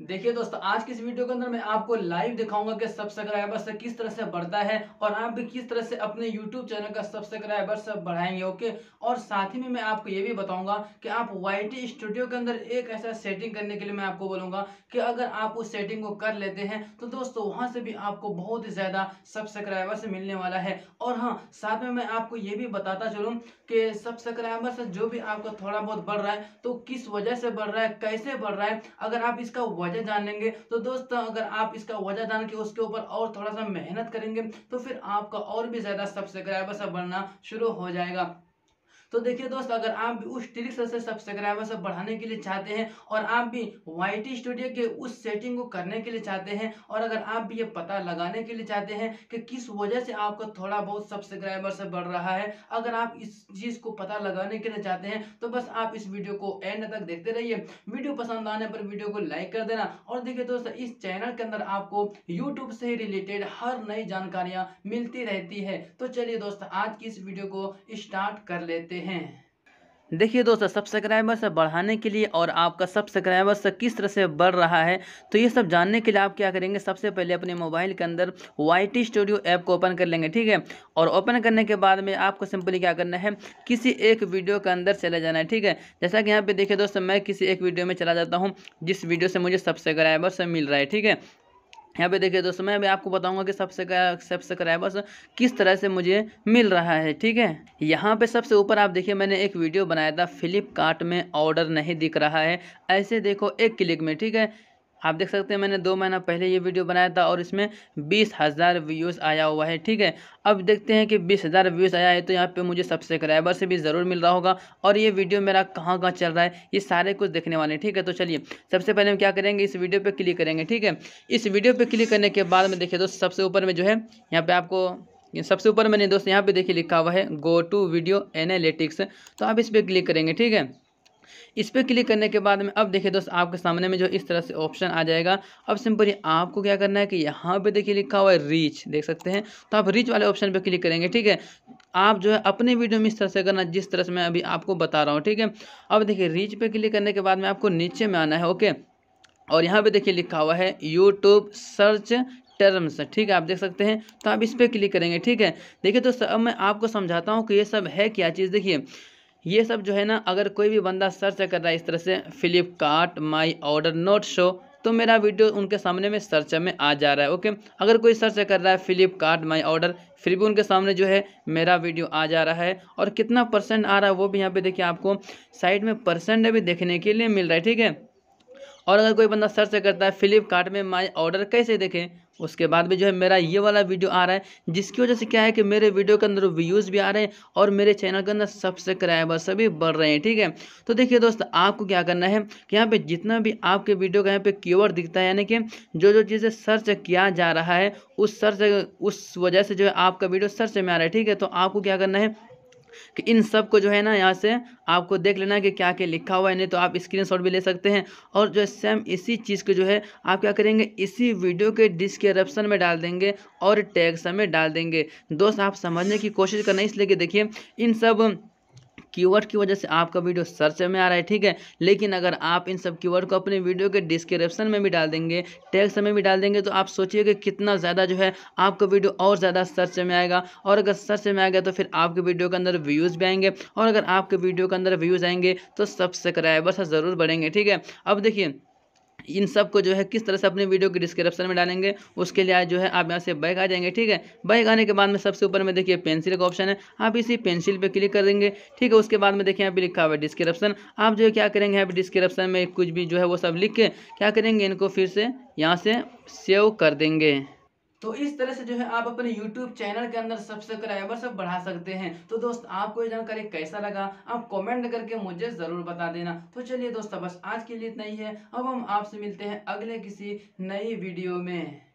देखिए दोस्तों आज की इस वीडियो के अंदर मैं आपको लाइव दिखाऊंगा कि सब्सक्राइबर्स किस तरह से बढ़ता है और आप भी किस तरह से अपने यूट्यूब चैनल का सब्सक्राइबर्स बढ़ाएंगे ओके और साथ ही में मैं आपको ये भी बताऊंगा कि आप वाई स्टूडियो के अंदर एक ऐसा सेटिंग करने के लिए मैं आपको बोलूंगा कि अगर आप उस सेटिंग को कर लेते हैं तो दोस्तों वहाँ से भी आपको बहुत ही ज़्यादा सब्सक्राइबर्स मिलने वाला है और हाँ साथ में मैं आपको ये भी बताता चलूँ कि सब्सक्राइबर्स जो भी आपका थोड़ा बहुत बढ़ रहा है तो किस वजह से बढ़ रहा है कैसे बढ़ रहा है अगर आप इसका वजह जान लेंगे तो दोस्तों अगर आप इसका वजह जान के उसके ऊपर और थोड़ा सा मेहनत करेंगे तो फिर आपका और भी ज़्यादा सब्सक्राइबर्स बढ़ना शुरू हो जाएगा तो देखिए दोस्त अगर आप भी उस ट्रिक्स से सब्सक्राइबर से बढ़ाने के लिए चाहते हैं और आप भी वाई स्टूडियो के उस सेटिंग को करने के लिए चाहते हैं और अगर आप भी ये पता लगाने के लिए चाहते हैं कि किस वजह से आपका थोड़ा बहुत सब्सक्राइबर से बढ़ रहा है अगर आप इस चीज़ को पता लगाने के लिए चाहते हैं तो बस आप इस वीडियो को एंड तक देखते रहिए वीडियो पसंद आने पर वीडियो को लाइक कर देना और देखिए दोस्तों इस चैनल के अंदर आपको यूट्यूब से रिलेटेड हर नई जानकारियाँ मिलती रहती है तो चलिए दोस्त आज की इस वीडियो को स्टार्ट कर लेते हैं हैं देखिए दोस्तों सब्सक्राइबर्स बढ़ाने के लिए और आपका सब्सक्राइबर्स किस तरह से बढ़ रहा है तो ये सब जानने के लिए आप क्या करेंगे सबसे पहले अपने मोबाइल के अंदर वाई टी स्टूडियो ऐप को ओपन कर लेंगे ठीक है और ओपन करने के बाद में आपको सिंपली क्या करना है किसी एक वीडियो के अंदर चले जाना है ठीक है जैसा कि यहाँ पर देखिए दोस्तों मैं किसी एक वीडियो में चला जाता हूँ जिस वीडियो से मुझे सब्सक्राइबर्स मिल रहा है ठीक है यहाँ पे देखिए दोस्तों मैं अभी आपको बताऊंगा कि सबसे सब्सक्राइबर्स किस तरह से मुझे मिल रहा है ठीक है यहाँ पे सबसे ऊपर आप देखिए मैंने एक वीडियो बनाया था फ्लिपकार्ट में ऑर्डर नहीं दिख रहा है ऐसे देखो एक क्लिक में ठीक है आप देख सकते हैं मैंने दो महीना पहले ये वीडियो बनाया था और इसमें बीस हज़ार व्यूज़ आया हुआ है ठीक है अब देखते हैं कि बीस हज़ार व्यूज़ आया है तो यहाँ पे मुझे सब्सक्राइबर से भी ज़रूर मिल रहा होगा और ये वीडियो मेरा कहाँ कहाँ चल रहा है ये सारे कुछ देखने वाले हैं ठीक है तो चलिए सबसे पहले हम क्या करेंगे इस वीडियो पर क्लिक करेंगे ठीक है इस वीडियो पर क्लिक करने के बाद में देखिए दोस्त सबसे ऊपर में जो है यहाँ पर आपको सबसे ऊपर मैंने दोस्त यहाँ पर देखिए लिखा हुआ है गो टू वीडियो एनालिटिक्स तो आप इस पर क्लिक करेंगे ठीक है इस पर क्लिक करने के बाद में अब देखिए दोस्त आपके सामने में जो इस तरह से ऑप्शन आ जाएगा अब सिंपली आपको क्या करना है कि यहाँ पे देखिए लिखा हुआ है रीच देख सकते हैं तो आप रीच वाले ऑप्शन पर क्लिक करेंगे ठीक है आप जो है अपने वीडियो में इस तरह से करना जिस तरह से मैं अभी आपको बता रहा हूँ ठीक है अब देखिए रीच पर क्लिक करने के बाद में आपको नीचे में आना है ओके और यहाँ पे देखिए लिखा हुआ है यूट्यूब सर्च टर्म्स ठीक है आप देख सकते हैं तो आप इस पर क्लिक करेंगे ठीक है देखिए दोस्तों अब मैं आपको समझाता हूँ कि ये सब है क्या चीज़ देखिए ये सब जो है ना अगर कोई भी बंदा सर्च कर रहा है इस तरह से Flipkart my order not show तो मेरा वीडियो उनके सामने में सर्च में आ जा रहा है ओके अगर कोई सर्च कर रहा है फ्लिपकार्ट माई ऑर्डर फिर भी उनके सामने जो है मेरा वीडियो आ जा रहा है और कितना परसेंट आ रहा है वो भी यहाँ पे देखिए आपको साइड में परसेंट भी देखने के लिए मिल रहा है ठीक है और अगर कोई बंदा सर्च करता है फ्लिपकार्ट में माई ऑर्डर कैसे देखें उसके बाद भी जो है मेरा ये वाला वीडियो आ रहा है जिसकी वजह से क्या है कि मेरे वीडियो के अंदर व्यूज़ भी आ रहे हैं और मेरे चैनल के अंदर सब्सक्राइबर सभी बढ़ रहे हैं ठीक है तो देखिए दोस्त आपको क्या करना है कि यहाँ पे जितना भी आपके वीडियो का यहाँ पे कीवर्ड दिखता है यानी कि जो जो चीज़ें सर्च किया जा रहा है उस सर्च उस वजह से जो है आपका वीडियो सर्च में आ रहा है ठीक है तो आपको क्या करना है कि इन सब को जो है ना यहाँ से आपको देख लेना है कि क्या क्या लिखा हुआ है नहीं तो आप स्क्रीनशॉट भी ले सकते हैं और जो सेम इसी चीज़ को जो है आप क्या करेंगे इसी वीडियो के डिस्क्रिप्शन में डाल देंगे और टैग में डाल देंगे दोस्त आप समझने की कोशिश करना इसलिए कि देखिए इन सब कीवर्ड की वजह से आपका वीडियो सर्च में आ रहा है ठीक है लेकिन अगर आप इन सब कीवर्ड को अपने वीडियो के डिस्क्रिप्शन में भी डाल देंगे टैक्स में भी डाल देंगे तो आप सोचिए कि कितना ज़्यादा जो है आपका वीडियो और ज़्यादा सर्च में आएगा और अगर सर्च में आएगा तो फिर आपके वीडियो के अंदर व्यूज़ भी आएंगे और अगर आपके वीडियो के अंदर व्यूज़ आएंगे तो सब्सक्राइबर्स ज़रूर बढ़ेंगे ठीक है अब देखिए इन सब को जो है किस तरह से अपने वीडियो के डिस्क्रिप्शन में डालेंगे उसके लिए जो है आप यहाँ से बैग आ जाएंगे ठीक है बैग आने के बाद में सबसे ऊपर में देखिए पेंसिल का ऑप्शन है आप इसी पेंसिल पे क्लिक कर देंगे ठीक है उसके बाद में देखिए यहाँ पे लिखा हुआ है डिस्क्रिप्शन आप जो है क्या करेंगे यहाँ पे डिस्क्रिप्शन में कुछ भी जो है वो सब लिख के क्या करेंगे इनको फिर से यहाँ से सेव कर देंगे तो इस तरह से जो है आप अपने YouTube चैनल के अंदर सब्सक्राइबर सब बढ़ा सकते हैं तो दोस्त आपको ये जानकारी कैसा लगा आप कमेंट करके मुझे ज़रूर बता देना तो चलिए दोस्तों बस आज के लिए इतना ही है अब हम आपसे मिलते हैं अगले किसी नई वीडियो में